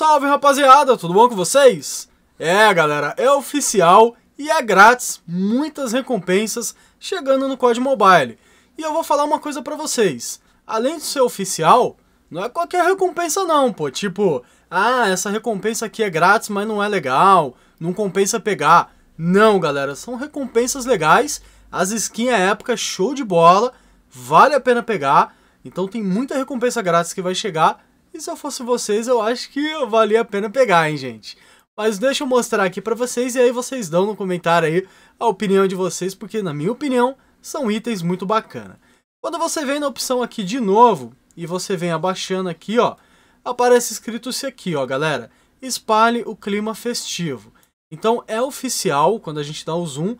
Salve rapaziada, tudo bom com vocês? É galera, é oficial e é grátis, muitas recompensas chegando no COD Mobile. E eu vou falar uma coisa pra vocês, além de ser oficial, não é qualquer recompensa não, pô, tipo, ah, essa recompensa aqui é grátis, mas não é legal, não compensa pegar. Não galera, são recompensas legais, as skins é época show de bola, vale a pena pegar, então tem muita recompensa grátis que vai chegar e se eu fosse vocês, eu acho que valia a pena pegar, hein, gente? Mas deixa eu mostrar aqui para vocês e aí vocês dão no comentário aí a opinião de vocês, porque na minha opinião, são itens muito bacana. Quando você vem na opção aqui de novo e você vem abaixando aqui, ó, aparece escrito isso aqui, ó, galera. Espalhe o clima festivo. Então é oficial, quando a gente dá o zoom,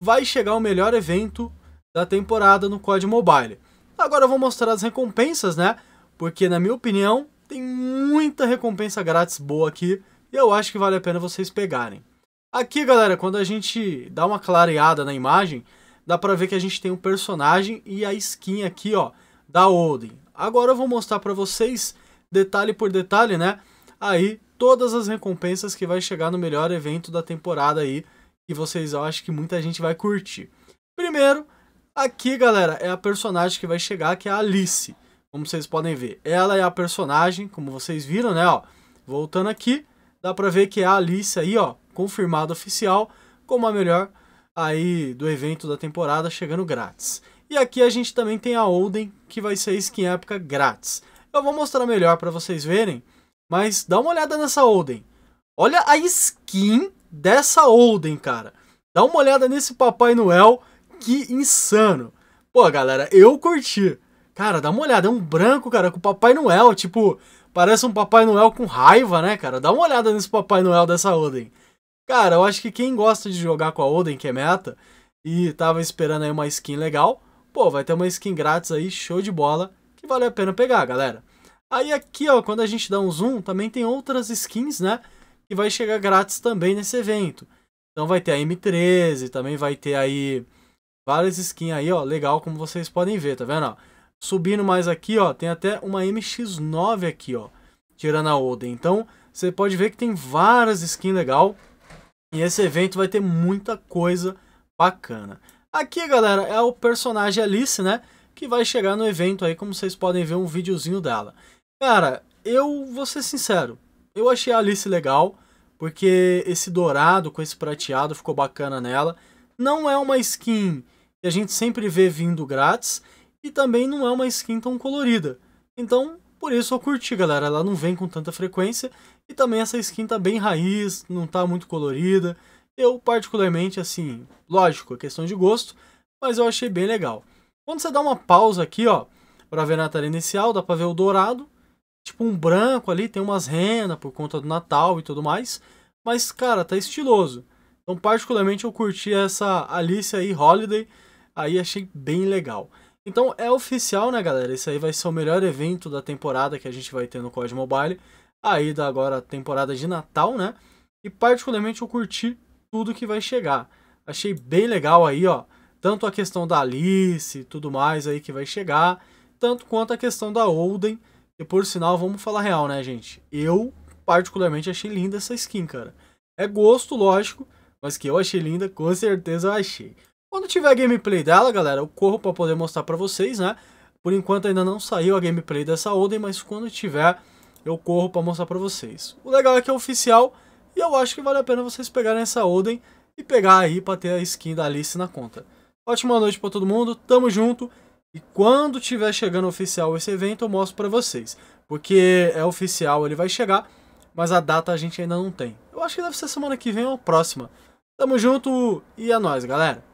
vai chegar o melhor evento da temporada no COD Mobile. Agora eu vou mostrar as recompensas, né? Porque na minha opinião, tem muita recompensa grátis boa aqui e eu acho que vale a pena vocês pegarem. Aqui, galera, quando a gente dá uma clareada na imagem, dá pra ver que a gente tem um personagem e a skin aqui, ó, da Odin. Agora eu vou mostrar pra vocês, detalhe por detalhe, né, aí todas as recompensas que vai chegar no melhor evento da temporada aí, que vocês eu acho que muita gente vai curtir. Primeiro, aqui, galera, é a personagem que vai chegar, que é a Alice. Como vocês podem ver, ela é a personagem, como vocês viram, né, ó. Voltando aqui, dá pra ver que é a Alice aí, ó, confirmada oficial como a melhor aí do evento da temporada, chegando grátis. E aqui a gente também tem a Olden, que vai ser skin épica grátis. Eu vou mostrar melhor para vocês verem, mas dá uma olhada nessa Olden. Olha a skin dessa Olden, cara. Dá uma olhada nesse Papai Noel, que insano. Pô, galera, eu curti. Cara, dá uma olhada, é um branco, cara, com Papai Noel, tipo, parece um Papai Noel com raiva, né, cara? Dá uma olhada nesse Papai Noel dessa Odin Cara, eu acho que quem gosta de jogar com a Odin que é meta, e tava esperando aí uma skin legal, pô, vai ter uma skin grátis aí, show de bola, que vale a pena pegar, galera. Aí aqui, ó, quando a gente dá um zoom, também tem outras skins, né, que vai chegar grátis também nesse evento. Então vai ter a M13, também vai ter aí várias skins aí, ó, legal, como vocês podem ver, tá vendo, ó? Subindo mais aqui, ó, tem até uma MX-9 aqui, ó, tirando a Oden. Então, você pode ver que tem várias skins legal. E esse evento vai ter muita coisa bacana. Aqui, galera, é o personagem Alice, né? Que vai chegar no evento aí, como vocês podem ver um videozinho dela. Cara, eu vou ser sincero. Eu achei a Alice legal, porque esse dourado com esse prateado ficou bacana nela. Não é uma skin que a gente sempre vê vindo grátis e também não é uma skin tão colorida. Então, por isso eu curti, galera. Ela não vem com tanta frequência e também essa skin tá bem raiz, não tá muito colorida. Eu, particularmente, assim, lógico, é questão de gosto, mas eu achei bem legal. Quando você dá uma pausa aqui, ó, pra ver a Natal inicial, dá pra ver o dourado, tipo um branco ali, tem umas renas por conta do Natal e tudo mais. Mas, cara, tá estiloso. Então, particularmente, eu curti essa Alice aí, Holiday, aí achei bem legal. Então é oficial, né, galera? Esse aí vai ser o melhor evento da temporada que a gente vai ter no COD Mobile. Aí da agora temporada de Natal, né? E particularmente eu curti tudo que vai chegar. Achei bem legal aí, ó. Tanto a questão da Alice e tudo mais aí que vai chegar, tanto quanto a questão da Olden. E por sinal, vamos falar real, né, gente? Eu particularmente achei linda essa skin, cara. É gosto, lógico, mas que eu achei linda, com certeza eu achei. Quando tiver gameplay dela, galera, eu corro para poder mostrar para vocês, né? Por enquanto ainda não saiu a gameplay dessa Oden, mas quando tiver, eu corro para mostrar para vocês. O legal é que é oficial e eu acho que vale a pena vocês pegarem essa Oden e pegar aí para ter a skin da Alice na conta. Ótima noite para todo mundo, tamo junto. E quando tiver chegando oficial esse evento, eu mostro para vocês. Porque é oficial, ele vai chegar, mas a data a gente ainda não tem. Eu acho que deve ser semana que vem ou próxima. Tamo junto e é nóis, galera.